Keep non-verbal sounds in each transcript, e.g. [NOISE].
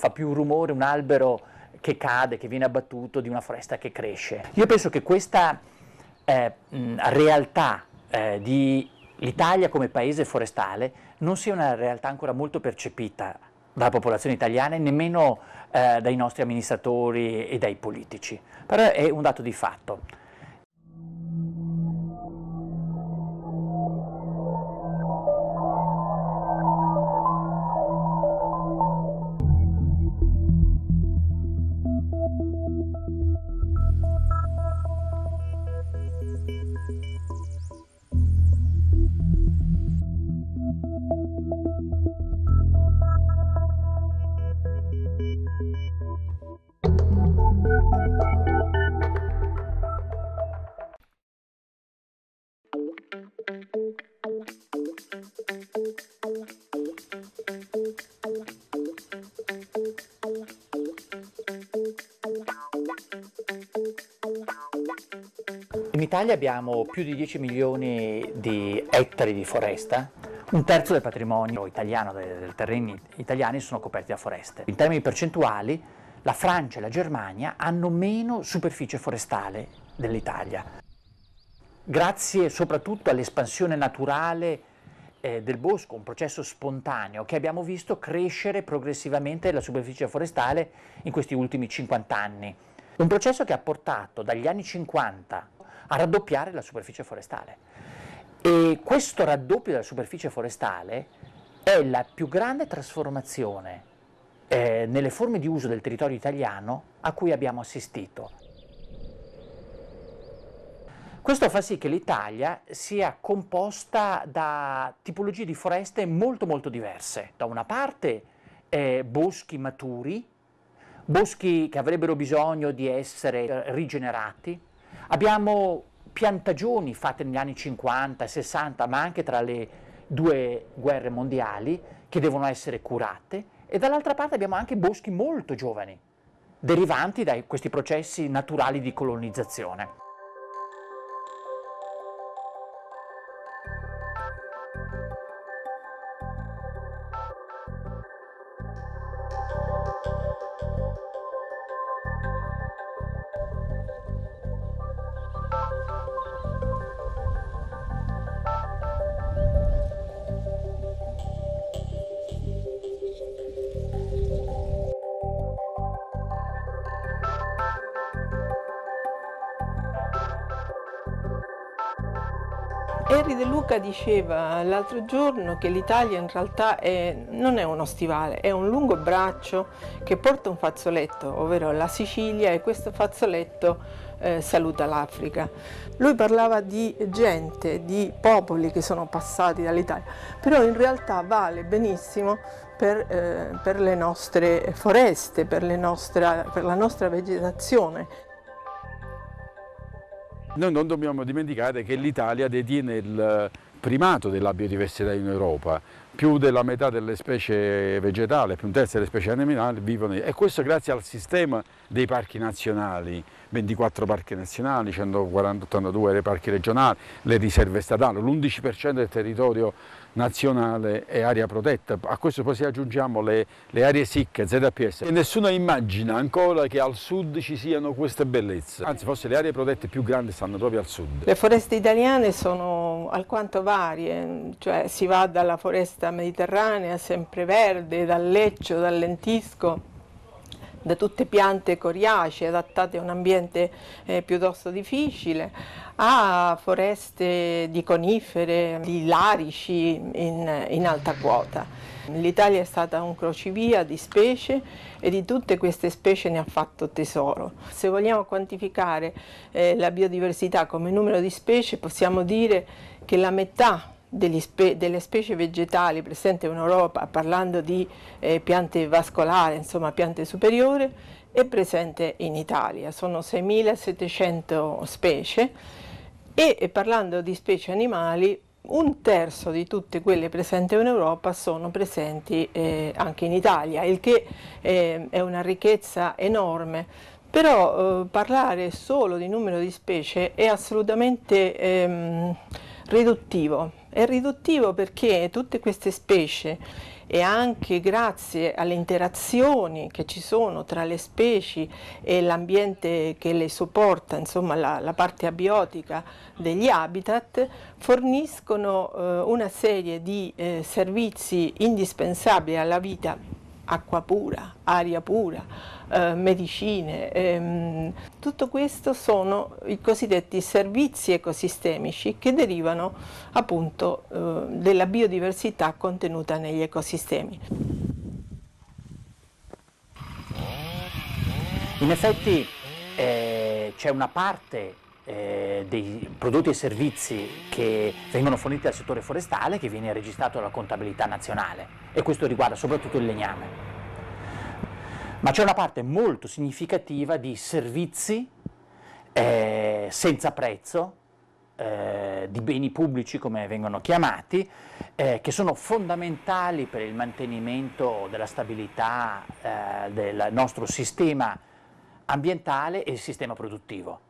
fa più rumore un albero che cade, che viene abbattuto, di una foresta che cresce. Io penso che questa eh, realtà eh, di l'Italia come paese forestale non sia una realtà ancora molto percepita dalla popolazione italiana e nemmeno eh, dai nostri amministratori e dai politici, però è un dato di fatto. In Italia abbiamo più di 10 milioni di ettari di foresta, un terzo del patrimonio italiano, dei terreni italiani sono coperti da foreste. In termini percentuali la Francia e la Germania hanno meno superficie forestale dell'Italia. Grazie soprattutto all'espansione naturale eh, del bosco, un processo spontaneo che abbiamo visto crescere progressivamente la superficie forestale in questi ultimi 50 anni. Un processo che ha portato dagli anni 50 a raddoppiare la superficie forestale. E questo raddoppio della superficie forestale è la più grande trasformazione eh, nelle forme di uso del territorio italiano a cui abbiamo assistito. Questo fa sì che l'Italia sia composta da tipologie di foreste molto molto diverse. Da una parte eh, boschi maturi, boschi che avrebbero bisogno di essere eh, rigenerati, abbiamo piantagioni fatte negli anni 50 e 60, ma anche tra le due guerre mondiali, che devono essere curate, e dall'altra parte abbiamo anche boschi molto giovani, derivanti da questi processi naturali di colonizzazione. Ieri De Luca diceva l'altro giorno che l'Italia in realtà è, non è uno stivale, è un lungo braccio che porta un fazzoletto, ovvero la Sicilia, e questo fazzoletto eh, saluta l'Africa. Lui parlava di gente, di popoli che sono passati dall'Italia, però in realtà vale benissimo per, eh, per le nostre foreste, per, nostra, per la nostra vegetazione. Noi non dobbiamo dimenticare che l'Italia detiene il primato della biodiversità in Europa, più della metà delle specie vegetali, più un terzo delle specie animali vivono e questo grazie al sistema dei parchi nazionali, 24 parchi nazionali, 182 parchi regionali, le riserve statali, l'11% del territorio nazionale e area protetta. A questo poi si aggiungiamo le, le aree SIC, ZPS. E nessuno immagina ancora che al sud ci siano queste bellezze, anzi forse le aree protette più grandi stanno proprio al sud. Le foreste italiane sono alquanto varie, cioè si va dalla foresta mediterranea, sempreverde, dal leccio, dal lentisco, da tutte piante coriacee adattate a un ambiente eh, piuttosto difficile, ha foreste di conifere, di larici in, in alta quota. L'Italia è stata un crocevia di specie e di tutte queste specie ne ha fatto tesoro. Se vogliamo quantificare eh, la biodiversità come numero di specie possiamo dire che la metà Spe delle specie vegetali presenti in Europa, parlando di eh, piante vascolari, insomma piante superiori, è presente in Italia. Sono 6.700 specie e parlando di specie animali un terzo di tutte quelle presenti in Europa sono presenti eh, anche in Italia, il che eh, è una ricchezza enorme, però eh, parlare solo di numero di specie è assolutamente ehm, riduttivo, è riduttivo perché tutte queste specie e anche grazie alle interazioni che ci sono tra le specie e l'ambiente che le sopporta, insomma la, la, parte abiotica degli habitat, forniscono eh, una serie di eh, servizi indispensabili alla vita acqua pura, aria pura, eh, medicine. Ehm, tutto questo sono i cosiddetti servizi ecosistemici che derivano appunto eh, della biodiversità contenuta negli ecosistemi. In effetti eh, c'è una parte eh, dei prodotti e servizi che vengono forniti dal settore forestale che viene registrato dalla contabilità nazionale e questo riguarda soprattutto il legname. Ma c'è una parte molto significativa di servizi eh, senza prezzo, eh, di beni pubblici come vengono chiamati, eh, che sono fondamentali per il mantenimento della stabilità eh, del nostro sistema ambientale e il sistema produttivo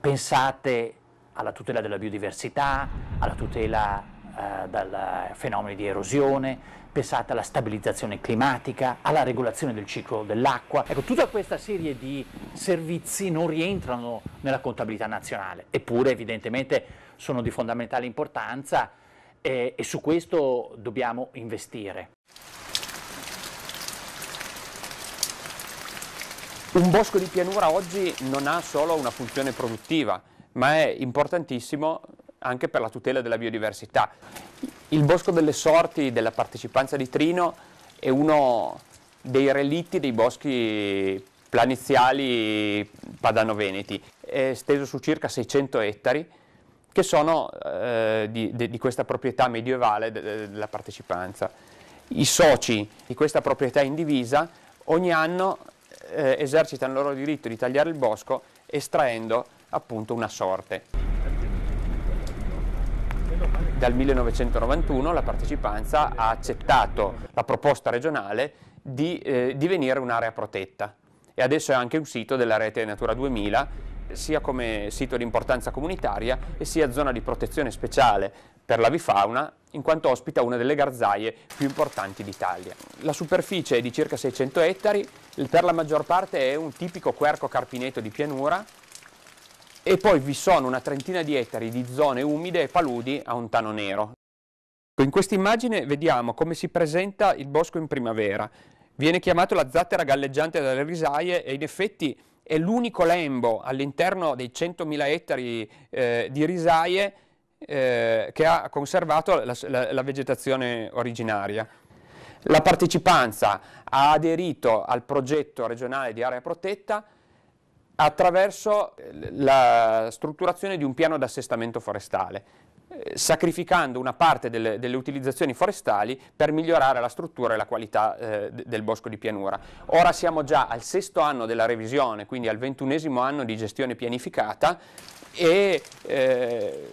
pensate alla tutela della biodiversità, alla tutela eh, da fenomeni di erosione, pensate alla stabilizzazione climatica, alla regolazione del ciclo dell'acqua. Ecco, tutta questa serie di servizi non rientrano nella contabilità nazionale, eppure evidentemente sono di fondamentale importanza eh, e su questo dobbiamo investire. Un bosco di pianura oggi non ha solo una funzione produttiva, ma è importantissimo anche per la tutela della biodiversità. Il bosco delle sorti della partecipanza di Trino è uno dei relitti dei boschi planiziali padano-veneti, è steso su circa 600 ettari che sono eh, di, di, questa proprietà medievale della partecipanza. I soci di questa proprietà indivisa ogni anno eh, esercitano il loro diritto di tagliare il bosco estraendo appunto una sorte. Dal 1991 la partecipanza ha accettato la proposta regionale di eh, divenire un'area protetta e adesso è anche un sito della rete Natura 2000 sia come sito di importanza comunitaria e sia zona di protezione speciale per l'avifauna in quanto ospita una delle garzaie più importanti d'Italia. La superficie è di circa 600 ettari, per la maggior parte è un tipico querco carpineto di pianura e poi vi sono una trentina di ettari di zone umide e paludi a un tano nero. In questa immagine vediamo come si presenta il bosco in primavera. Viene chiamato la zattera galleggiante dalle risaie e in effetti è l'unico lembo all'interno dei 100.000 ettari eh, di risaie eh, che ha conservato la, la, la vegetazione originaria. La partecipanza ha aderito al progetto regionale di area protetta attraverso eh, la strutturazione di un piano d'assestamento forestale sacrificando una parte delle, delle, utilizzazioni forestali per migliorare la struttura e la qualità eh, del bosco di pianura. Ora siamo già al sesto anno della revisione, quindi al ventunesimo anno di gestione pianificata e eh,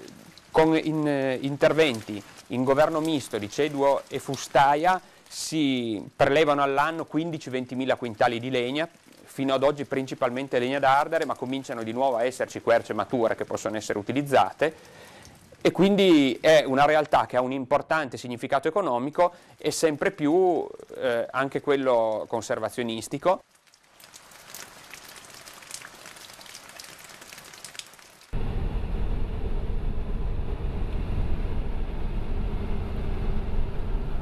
con in, eh, interventi in governo misto di Ceduo e Fustaia si prelevano all'anno 15-20 mila quintali di legna fino ad oggi principalmente legna da ardere, ma cominciano di nuovo a esserci querce mature che possono essere utilizzate e quindi è una realtà che ha un importante significato economico e sempre più eh, anche quello conservazionistico.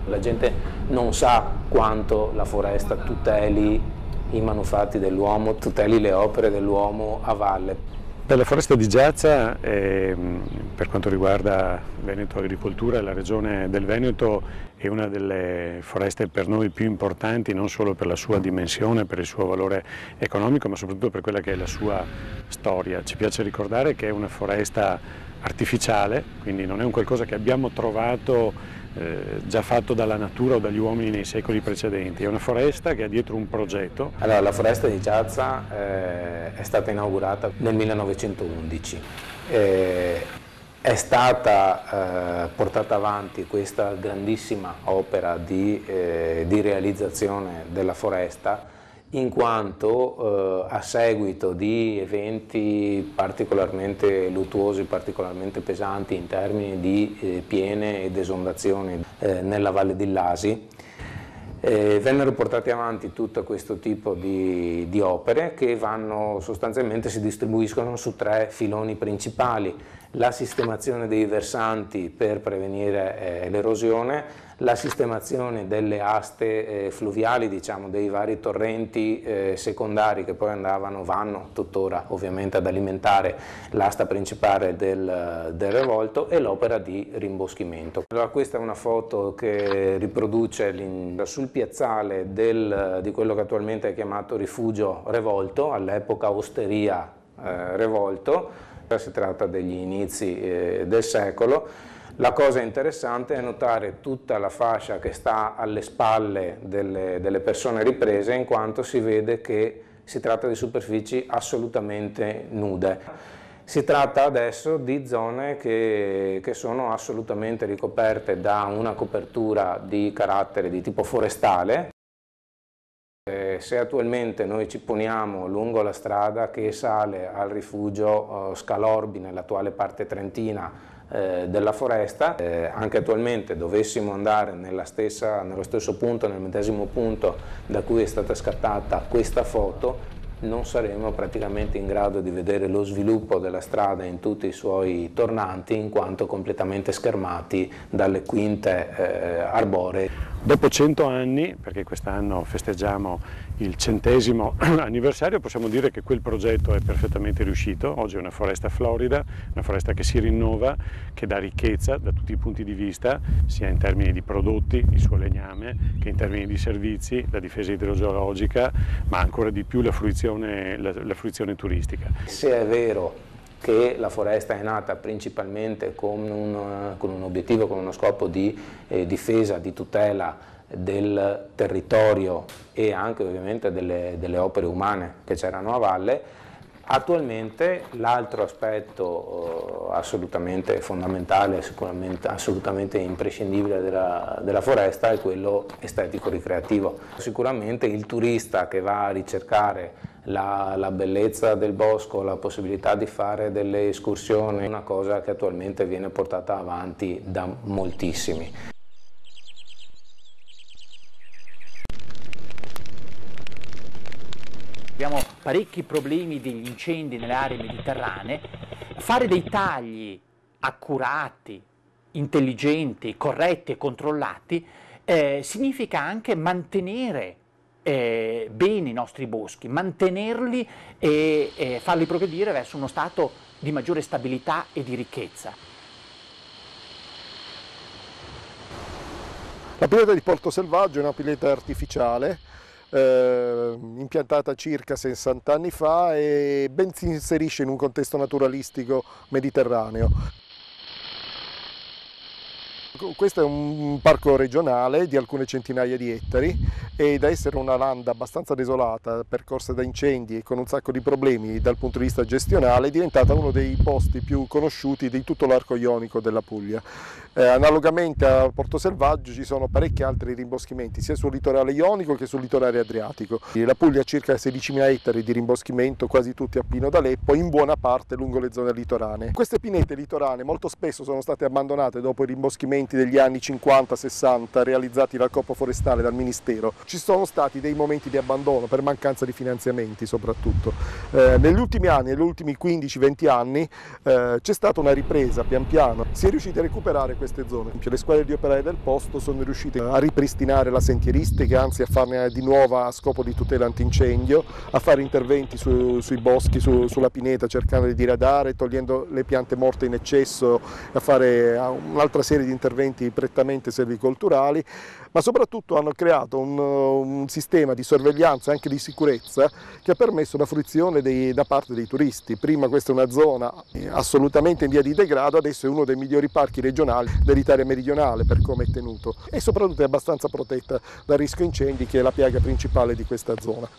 La gente non sa quanto la foresta tuteli i manufatti dell'uomo, tuteli le opere dell'uomo a valle la foresta di Giazza, è, ehm, per quanto riguarda Veneto Agricoltura, la regione del Veneto è una delle foreste per noi più importanti, non solo per la sua dimensione, per il suo valore economico, ma soprattutto per quella che è la sua storia. Ci piace ricordare che è una foresta artificiale, quindi non è un qualcosa che abbiamo trovato eh, già fatto dalla natura o dagli uomini nei secoli precedenti, è una foresta che ha dietro un progetto. Allora, la foresta di Ciazza eh, è stata inaugurata nel 1911. Eh, è stata eh, portata avanti questa grandissima opera di, eh, di realizzazione della foresta in quanto eh, a seguito di eventi particolarmente luttuosi, particolarmente pesanti in termini di eh, piene ed esondazioni eh, nella Valle di Lasi, eh, vennero portati avanti tutto questo tipo di, di opere che vanno, sostanzialmente si distribuiscono su tre filoni principali, la sistemazione dei versanti per prevenire eh, l'erosione, la sistemazione delle aste eh, fluviali, diciamo, dei vari torrenti eh, secondari che poi andavano, vanno tuttora ovviamente ad alimentare l'asta principale del, eh, del revolto e l'opera di rimboschimento. Allora, questa è una foto che riproduce sul piazzale del, eh, di quello che attualmente è chiamato rifugio revolto, all'epoca osteria eh, revolto, si tratta degli inizi eh, del secolo la cosa interessante è notare tutta la fascia che sta alle spalle delle, delle persone riprese in quanto si vede che si tratta di superfici assolutamente nude. Si tratta adesso di zone che, che, sono assolutamente ricoperte da una copertura di carattere di tipo forestale. Eh, se attualmente noi ci poniamo lungo la strada che sale al rifugio eh, Scalorbi, nell'attuale parte trentina, eh, della foresta, eh, anche attualmente dovessimo andare stessa, nello stesso punto, nel medesimo punto da cui è stata scattata questa foto, non saremmo praticamente in grado di vedere lo sviluppo della strada in tutti i suoi tornanti in quanto completamente schermati dalle quinte eh, arboree. Dopo 100 anni, perché quest'anno festeggiamo il centesimo [CLEARS THROAT] anniversario, possiamo dire che quel progetto è perfettamente riuscito. Oggi è una foresta florida, una foresta che si rinnova, che dà ricchezza da tutti i punti di vista, sia in termini di prodotti, il suo legname, che in termini di servizi, la difesa idrogeologica, ma ancora di più la fruizione, la, la fruizione turistica. Se è vero che la foresta è nata principalmente con un, eh, con un obiettivo, con uno scopo di eh, difesa, di tutela del territorio e anche ovviamente delle, delle opere umane che c'erano a valle, Attualmente l'altro aspetto eh, assolutamente fondamentale, sicuramente assolutamente imprescindibile della, della foresta è quello estetico-ricreativo. Sicuramente il turista che va a ricercare la, la, bellezza del bosco, la possibilità di fare delle escursioni, una cosa che attualmente viene portata avanti da moltissimi. Abbiamo parecchi problemi degli incendi nelle aree mediterranee, fare dei tagli accurati, intelligenti, corretti e controllati eh, significa anche mantenere eh, bene i nostri boschi, mantenerli e eh, farli progredire verso uno stato di maggiore stabilità e di ricchezza. La pileta di Porto Selvaggio è una pileta artificiale eh, impiantata circa 60 anni fa e ben si inserisce in un contesto naturalistico mediterraneo. Ecco, questo è un parco regionale di alcune centinaia di ettari e da essere una landa abbastanza desolata, percorsa da incendi e con un sacco di problemi dal punto di vista gestionale, è diventata uno dei posti più conosciuti di tutto l'arco ionico della Puglia. Eh, analogamente a Porto Selvaggio ci sono parecchi altri rimboschimenti sia sul litorale ionico che sul litorale adriatico. La Puglia ha circa 16.000 ettari di rimboschimento, quasi tutti a Pino d'Aleppo, in buona parte lungo le zone litorane. Queste pinete litorane molto spesso sono state abbandonate dopo i rimboschimenti interventi degli anni 50-60 realizzati dal Corpo Forestale, dal Ministero, ci sono stati dei momenti di abbandono per mancanza di finanziamenti soprattutto. Eh, negli ultimi anni, negli ultimi 15-20 anni, eh, c'è stata una ripresa pian piano, si è riusciti a recuperare queste zone. Le squadre di operai del posto sono riuscite a ripristinare la sentieristica, anzi a farne di nuova a scopo di tutela antincendio, a fare interventi su, sui boschi, su, sulla pineta, cercando di diradare, togliendo le piante morte in eccesso, a fare un'altra serie di interventi interventi prettamente servicolturali, ma soprattutto hanno creato un, un sistema di sorveglianza e anche di sicurezza che ha permesso la fruizione dei, da parte dei turisti. Prima questa è una zona eh, assolutamente in via di degrado, adesso è uno dei migliori parchi regionali dell'Italia meridionale per come è tenuto e soprattutto è abbastanza protetta dal rischio incendi che è la piaga principale di questa zona.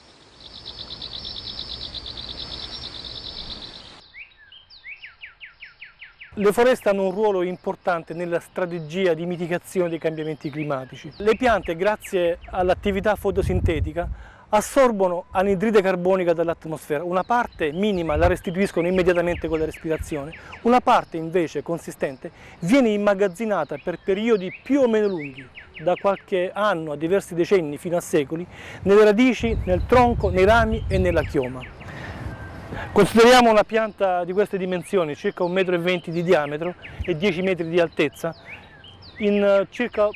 Le foreste hanno un ruolo importante nella strategia di mitigazione dei cambiamenti climatici. Le piante, grazie all'attività fotosintetica, assorbono anidride carbonica dall'atmosfera, una parte minima la restituiscono immediatamente con la respirazione, una parte invece consistente viene immagazzinata per periodi più o meno lunghi, da qualche anno a diversi decenni fino a secoli, nelle radici, nel tronco, nei rami e nella chioma. Consideriamo una pianta di queste dimensioni, circa 1,20 m di diametro e 10 m di altezza, in eh, circa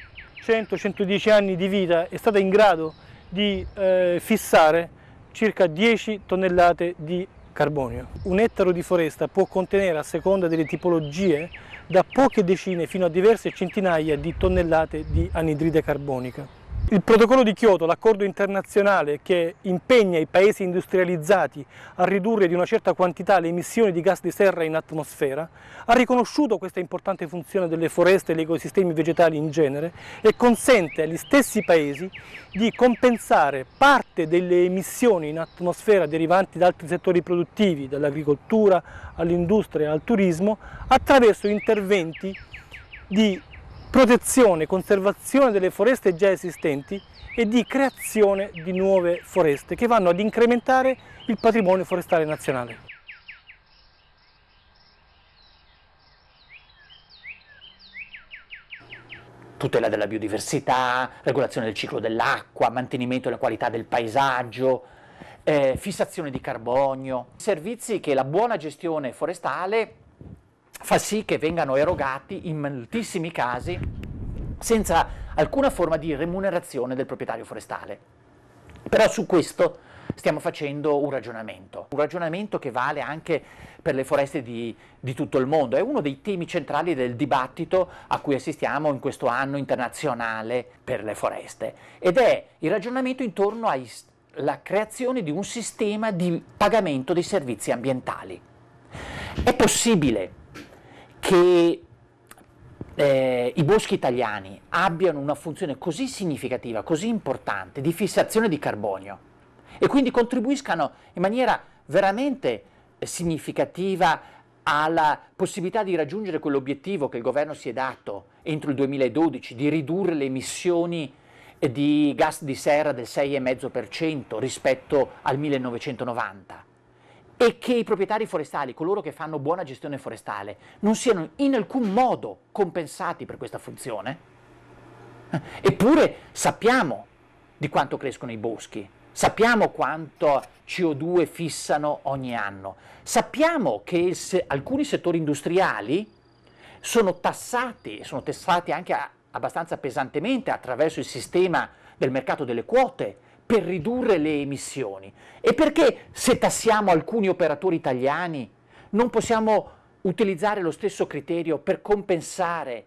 100-110 anni di vita è stata in grado di eh, fissare circa 10 tonnellate di carbonio. Un ettaro di foresta può contenere, a seconda delle tipologie, da poche decine fino a diverse centinaia di tonnellate di anidride carbonica. Il protocollo di Kyoto, l'accordo internazionale che impegna i paesi industrializzati a ridurre di una certa quantità le emissioni di gas di serra in atmosfera, ha riconosciuto questa importante funzione delle foreste e degli ecosistemi vegetali in genere e consente agli stessi paesi di compensare parte delle emissioni in atmosfera derivanti da altri settori produttivi, dall'agricoltura all'industria al turismo, attraverso interventi di protezione e conservazione delle foreste già esistenti e di creazione di nuove foreste che vanno ad incrementare il patrimonio forestale nazionale. Tutela della biodiversità, regolazione del ciclo dell'acqua, mantenimento della qualità del paesaggio, eh, fissazione di carbonio, servizi che la buona gestione forestale fa sì che vengano erogati in moltissimi casi senza alcuna forma di remunerazione del proprietario forestale. Però su questo stiamo facendo un ragionamento, un ragionamento che vale anche per le foreste di, di, tutto il mondo, è uno dei temi centrali del dibattito a cui assistiamo in questo anno internazionale per le foreste ed è il ragionamento intorno alla creazione di un sistema di pagamento dei servizi ambientali. È possibile che eh, i boschi italiani abbiano una funzione così significativa, così importante di fissazione di carbonio e quindi contribuiscano in maniera veramente significativa alla possibilità di raggiungere quell'obiettivo che il governo si è dato entro il 2012 di ridurre le emissioni di gas di serra del 6,5% rispetto al 1990 e che i proprietari forestali, coloro che fanno buona gestione forestale, non siano in alcun modo compensati per questa funzione? Eh, eppure sappiamo di quanto crescono i boschi, sappiamo quanto CO2 fissano ogni anno, sappiamo che se alcuni settori industriali sono tassati, sono tassati anche a, abbastanza pesantemente attraverso il sistema del mercato delle quote, per ridurre le emissioni? E perché se tassiamo alcuni operatori italiani non possiamo utilizzare lo stesso criterio per compensare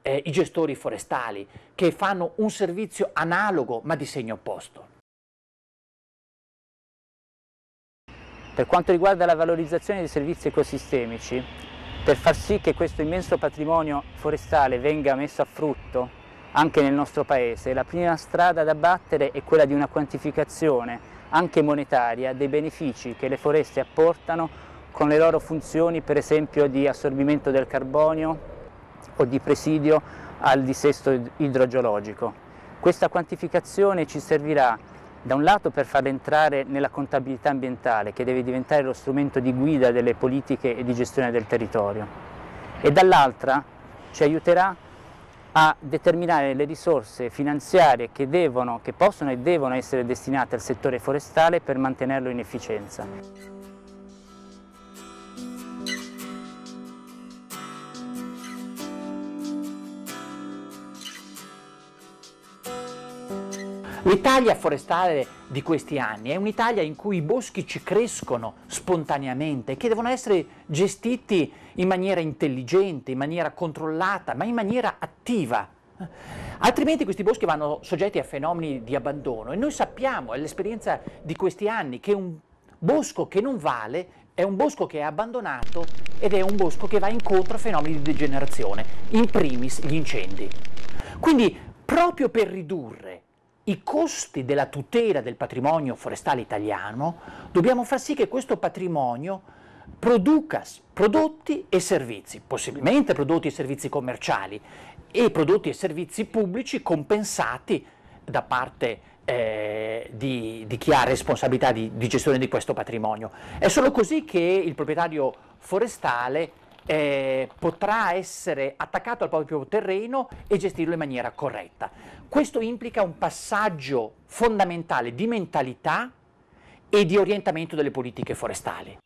eh, i gestori forestali che fanno un servizio analogo ma di segno opposto? Per quanto riguarda la valorizzazione dei servizi ecosistemici, per far sì che questo immenso patrimonio forestale venga messo a frutto anche nel nostro paese. La prima strada da battere è quella di una quantificazione, anche monetaria, dei benefici che le foreste apportano con le loro funzioni per esempio di assorbimento del carbonio o di presidio al dissesto idrogeologico. Questa quantificazione ci servirà da un lato per farla entrare nella contabilità ambientale che deve diventare lo strumento di guida delle politiche e di gestione del territorio e dall'altra ci aiuterà a determinare le risorse finanziarie che, devono, che possono e devono essere destinate al settore forestale per mantenerlo in efficienza. L'Italia forestale di questi anni è un'Italia in cui i boschi ci crescono spontaneamente, che devono essere gestiti in maniera intelligente, in maniera controllata, ma in maniera attiva. Altrimenti questi boschi vanno soggetti a fenomeni di abbandono e noi sappiamo, è l'esperienza di questi anni, che un bosco che non vale è un bosco che è abbandonato ed è un bosco che va incontro a fenomeni di degenerazione, in primis gli incendi. Quindi proprio per ridurre i costi della tutela del patrimonio forestale italiano, dobbiamo far sì che questo patrimonio produca prodotti e servizi, possibilmente prodotti e servizi commerciali e prodotti e servizi pubblici compensati da parte eh, di, di, chi ha responsabilità di, di gestione di questo patrimonio. È solo così che il proprietario forestale eh, potrà essere attaccato al proprio terreno e gestirlo in maniera corretta. Questo implica un passaggio fondamentale di mentalità e di orientamento delle politiche forestali.